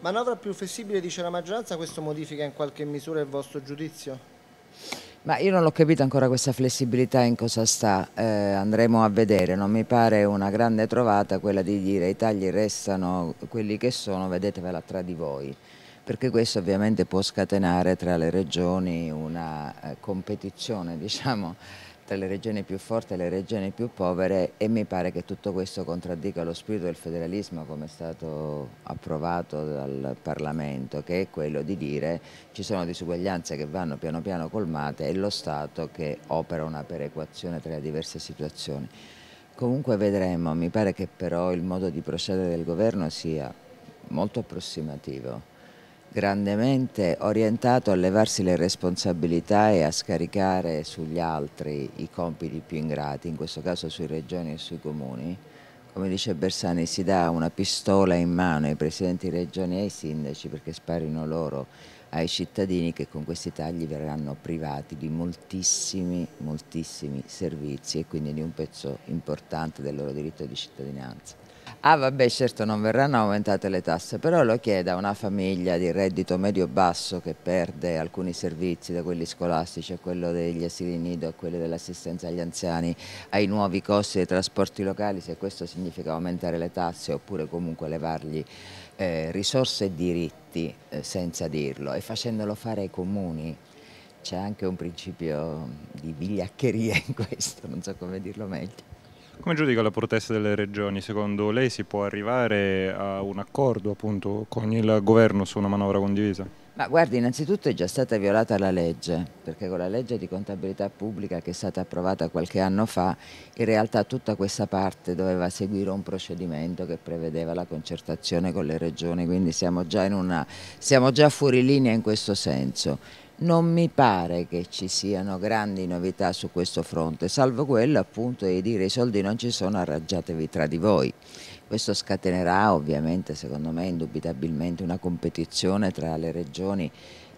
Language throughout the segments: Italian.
Manovra più flessibile, dice la maggioranza, questo modifica in qualche misura il vostro giudizio? Ma io non l'ho capito ancora questa flessibilità in cosa sta, eh, andremo a vedere, non mi pare una grande trovata quella di dire i tagli restano quelli che sono, vedetevela tra di voi, perché questo ovviamente può scatenare tra le regioni una eh, competizione diciamo, tra le regioni più forti e le regioni più povere e mi pare che tutto questo contraddica lo spirito del federalismo come è stato approvato dal Parlamento, che è quello di dire ci sono disuguaglianze che vanno piano piano colmate e lo Stato che opera una perequazione tra le diverse situazioni. Comunque vedremo, mi pare che però il modo di procedere del governo sia molto approssimativo grandemente orientato a levarsi le responsabilità e a scaricare sugli altri i compiti più ingrati, in questo caso sui regioni e sui comuni. Come dice Bersani, si dà una pistola in mano ai presidenti regioni e ai sindaci perché sparino loro ai cittadini che con questi tagli verranno privati di moltissimi, moltissimi servizi e quindi di un pezzo importante del loro diritto di cittadinanza ah vabbè certo non verranno aumentate le tasse, però lo chieda una famiglia di reddito medio-basso che perde alcuni servizi da quelli scolastici a quello degli asili nido, a quello dell'assistenza agli anziani, ai nuovi costi dei trasporti locali, se questo significa aumentare le tasse oppure comunque levargli eh, risorse e diritti eh, senza dirlo e facendolo fare ai comuni c'è anche un principio di vigliaccheria in questo, non so come dirlo meglio. Come giudica la protesta delle regioni? Secondo lei si può arrivare a un accordo appunto, con il governo su una manovra condivisa? Ma guardi, innanzitutto è già stata violata la legge, perché con la legge di contabilità pubblica che è stata approvata qualche anno fa, in realtà tutta questa parte doveva seguire un procedimento che prevedeva la concertazione con le regioni, quindi siamo già, una, siamo già fuori linea in questo senso non mi pare che ci siano grandi novità su questo fronte, salvo quello appunto di dire i soldi non ci sono, arrangiatevi tra di voi. Questo scatenerà ovviamente, secondo me, indubitabilmente una competizione tra le regioni.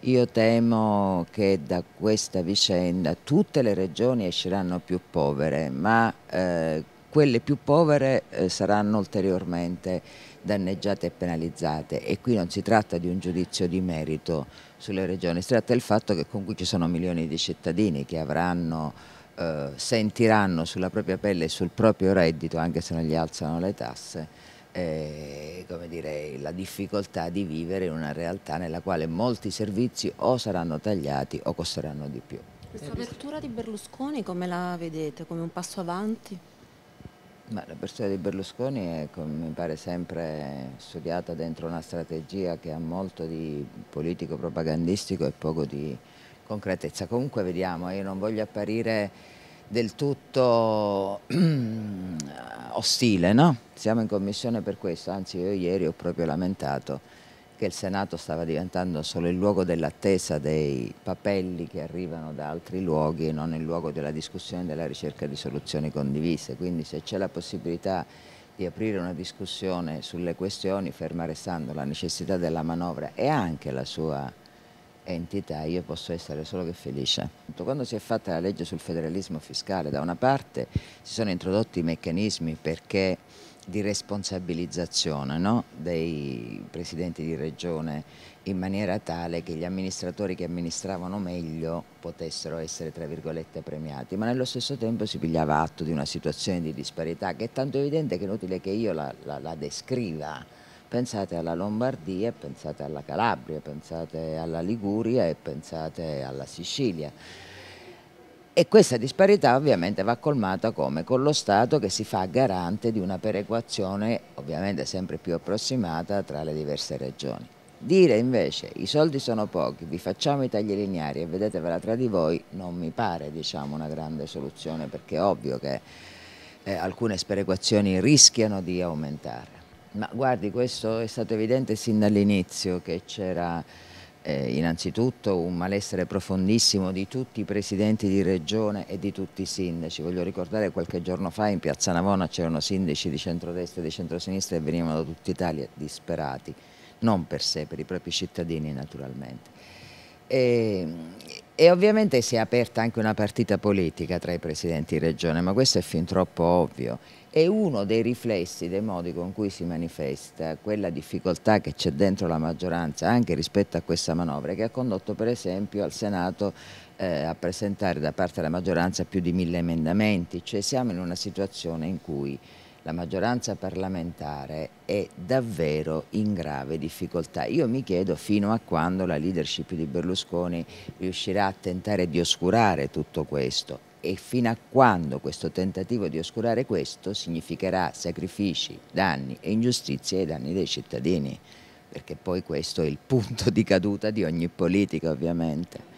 Io temo che da questa vicenda tutte le regioni esceranno più povere, ma eh, quelle più povere eh, saranno ulteriormente danneggiate e penalizzate e qui non si tratta di un giudizio di merito sulle regioni, si tratta del fatto che comunque ci sono milioni di cittadini che avranno, eh, sentiranno sulla propria pelle e sul proprio reddito, anche se non gli alzano le tasse, eh, dire, la difficoltà di vivere in una realtà nella quale molti servizi o saranno tagliati o costeranno di più. Questa apertura di Berlusconi come la vedete? Come un passo avanti? Ma la persona di Berlusconi è, mi pare, sempre studiata dentro una strategia che ha molto di politico propagandistico e poco di concretezza. Comunque vediamo, io non voglio apparire del tutto ostile, no? Siamo in commissione per questo, anzi io ieri ho proprio lamentato che il Senato stava diventando solo il luogo dell'attesa dei papelli che arrivano da altri luoghi e non il luogo della discussione e della ricerca di soluzioni condivise. Quindi se c'è la possibilità di aprire una discussione sulle questioni, ferma restando la necessità della manovra e anche la sua entità io posso essere solo che felice. Quando si è fatta la legge sul federalismo fiscale, da una parte si sono introdotti meccanismi perché di responsabilizzazione no? dei presidenti di regione in maniera tale che gli amministratori che amministravano meglio potessero essere tra virgolette premiati, ma nello stesso tempo si pigliava atto di una situazione di disparità che è tanto evidente che è inutile che io la, la, la descriva Pensate alla Lombardia, pensate alla Calabria, pensate alla Liguria e pensate alla Sicilia. E questa disparità ovviamente va colmata come? Con lo Stato che si fa garante di una perequazione ovviamente sempre più approssimata tra le diverse regioni. Dire invece i soldi sono pochi, vi facciamo i tagli lineari e vedetevela tra di voi non mi pare diciamo, una grande soluzione perché è ovvio che eh, alcune sperequazioni rischiano di aumentare. Ma guardi, questo è stato evidente sin dall'inizio che c'era eh, innanzitutto un malessere profondissimo di tutti i presidenti di regione e di tutti i sindaci. Voglio ricordare qualche giorno fa in Piazza Navona c'erano sindaci di centrodestra e di centrosinistra e venivano da tutta Italia disperati, non per sé, per i propri cittadini naturalmente. E, e ovviamente si è aperta anche una partita politica tra i presidenti di regione, ma questo è fin troppo ovvio. È uno dei riflessi, dei modi con cui si manifesta quella difficoltà che c'è dentro la maggioranza anche rispetto a questa manovra, che ha condotto per esempio al Senato eh, a presentare da parte della maggioranza più di mille emendamenti, cioè siamo in una situazione in cui la maggioranza parlamentare è davvero in grave difficoltà. Io mi chiedo fino a quando la leadership di Berlusconi riuscirà a tentare di oscurare tutto questo e fino a quando questo tentativo di oscurare questo significherà sacrifici, danni e ingiustizie ai danni dei cittadini, perché poi questo è il punto di caduta di ogni politica ovviamente.